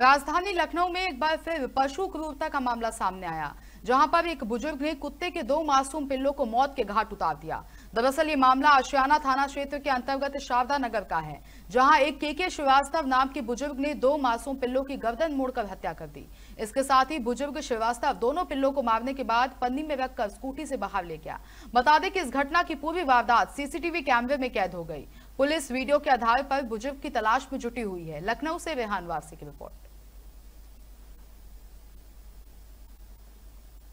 राजधानी लखनऊ में एक बार फिर पशु क्रूरता का मामला सामने आया जहां पर एक बुजुर्ग ने कुत्ते के दो मासूम पिल्लों को मौत के घाट उतार दिया दरअसल ये मामला आशियाना थाना क्षेत्र के अंतर्गत शारदा नगर का है जहां एक के के श्रीवास्तव नाम के बुजुर्ग ने दो मासूम पिल्लों की गर्दन मोड़कर हत्या कर दी इसके साथ ही बुजुर्ग श्रीवास्तव दोनों पिल्लों को मारने के बाद पन्नी में रखकर स्कूटी से बाहर ले गया बता दें कि इस घटना की पूरी वारदात सीसीटीवी कैमरे में कैद हो गई पुलिस वीडियो के आधार पर बुजुर्ग की तलाश में जुटी हुई है लखनऊ से रेहान वारसी की रिपोर्ट